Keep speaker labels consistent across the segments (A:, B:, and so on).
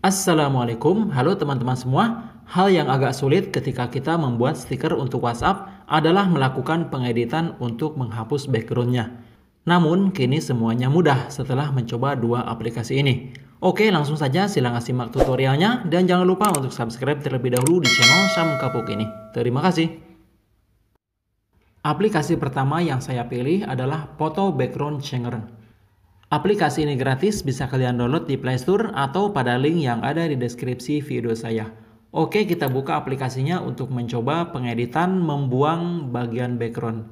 A: Assalamualaikum, halo teman-teman semua. Hal yang agak sulit ketika kita membuat stiker untuk WhatsApp adalah melakukan pengeditan untuk menghapus backgroundnya. Namun, kini semuanya mudah setelah mencoba dua aplikasi ini. Oke, langsung saja silahkan simak tutorialnya dan jangan lupa untuk subscribe terlebih dahulu di channel Sam Kapuk ini. Terima kasih. Aplikasi pertama yang saya pilih adalah Photo Background Changer. Aplikasi ini gratis, bisa kalian download di Play Store atau pada link yang ada di deskripsi video saya. Oke, kita buka aplikasinya untuk mencoba pengeditan membuang bagian background.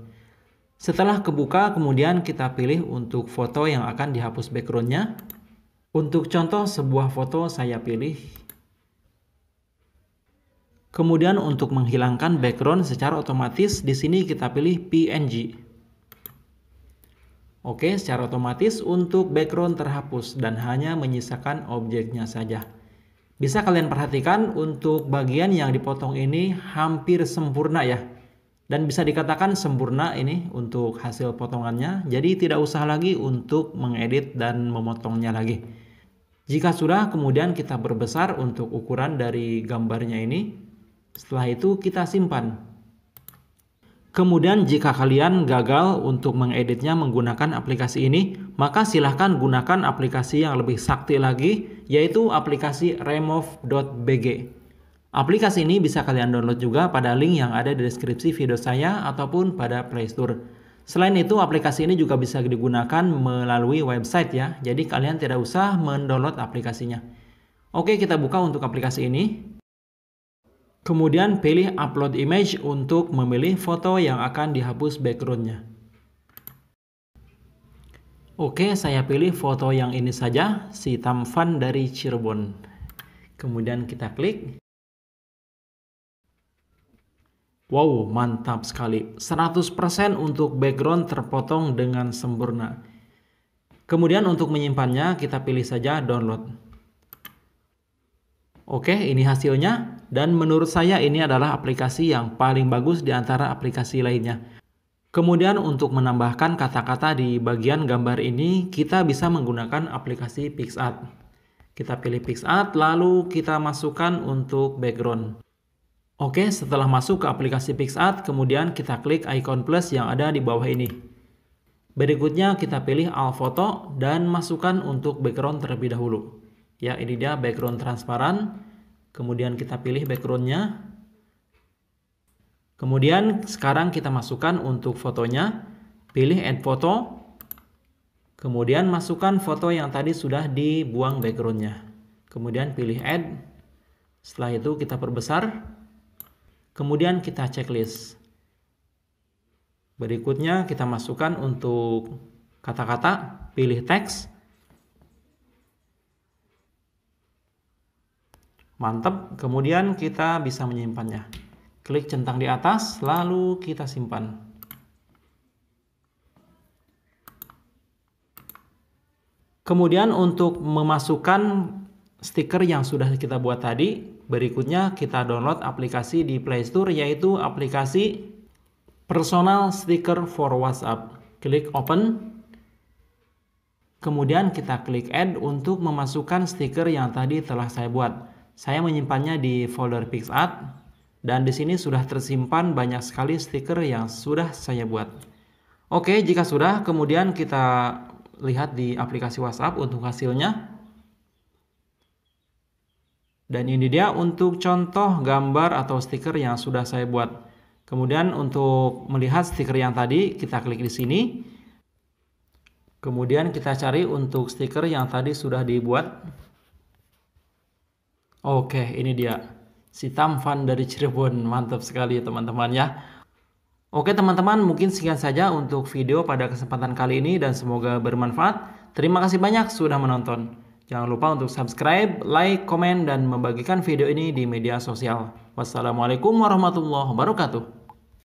A: Setelah kebuka, kemudian kita pilih untuk foto yang akan dihapus backgroundnya. Untuk contoh sebuah foto saya pilih. Kemudian untuk menghilangkan background secara otomatis, di sini kita pilih PNG. Oke, secara otomatis untuk background terhapus dan hanya menyisakan objeknya saja. Bisa kalian perhatikan untuk bagian yang dipotong ini hampir sempurna ya. Dan bisa dikatakan sempurna ini untuk hasil potongannya, jadi tidak usah lagi untuk mengedit dan memotongnya lagi. Jika sudah, kemudian kita berbesar untuk ukuran dari gambarnya ini. Setelah itu kita simpan Kemudian jika kalian gagal untuk mengeditnya menggunakan aplikasi ini, maka silahkan gunakan aplikasi yang lebih sakti lagi, yaitu aplikasi remove.bg. Aplikasi ini bisa kalian download juga pada link yang ada di deskripsi video saya ataupun pada Playstore. Selain itu, aplikasi ini juga bisa digunakan melalui website ya, jadi kalian tidak usah mendownload aplikasinya. Oke, kita buka untuk aplikasi ini. Kemudian pilih upload image untuk memilih foto yang akan dihapus backgroundnya. Oke, saya pilih foto yang ini saja, si Tamfan dari Cirebon. Kemudian kita klik. Wow, mantap sekali. 100% untuk background terpotong dengan sempurna. Kemudian untuk menyimpannya, kita pilih saja download. Oke, ini hasilnya dan menurut saya ini adalah aplikasi yang paling bagus di antara aplikasi lainnya. Kemudian untuk menambahkan kata-kata di bagian gambar ini, kita bisa menggunakan aplikasi PixArt. Kita pilih PixArt, lalu kita masukkan untuk background. Oke, setelah masuk ke aplikasi PixArt, kemudian kita klik icon plus yang ada di bawah ini. Berikutnya kita pilih all photo dan masukkan untuk background terlebih dahulu. Ya, ini dia background transparan. Kemudian kita pilih backgroundnya. Kemudian sekarang kita masukkan untuk fotonya. Pilih add photo. Kemudian masukkan foto yang tadi sudah dibuang backgroundnya. Kemudian pilih add. Setelah itu kita perbesar. Kemudian kita checklist. Berikutnya kita masukkan untuk kata-kata, pilih teks. Mantap, kemudian kita bisa menyimpannya. Klik centang di atas, lalu kita simpan. Kemudian untuk memasukkan stiker yang sudah kita buat tadi, berikutnya kita download aplikasi di Play Store yaitu aplikasi Personal Sticker for WhatsApp. Klik open. Kemudian kita klik add untuk memasukkan stiker yang tadi telah saya buat. Saya menyimpannya di folder PixArt dan di sini sudah tersimpan banyak sekali stiker yang sudah saya buat. Oke, jika sudah, kemudian kita lihat di aplikasi WhatsApp untuk hasilnya. Dan ini dia untuk contoh gambar atau stiker yang sudah saya buat. Kemudian untuk melihat stiker yang tadi, kita klik di sini. Kemudian kita cari untuk stiker yang tadi sudah dibuat. Oke, ini dia si Tamfan dari Cirebon. Mantap sekali ya, teman-teman ya. Oke teman-teman, mungkin sekian saja untuk video pada kesempatan kali ini dan semoga bermanfaat. Terima kasih banyak sudah menonton. Jangan lupa untuk subscribe, like, komen, dan membagikan video ini di media sosial. Wassalamualaikum warahmatullahi wabarakatuh.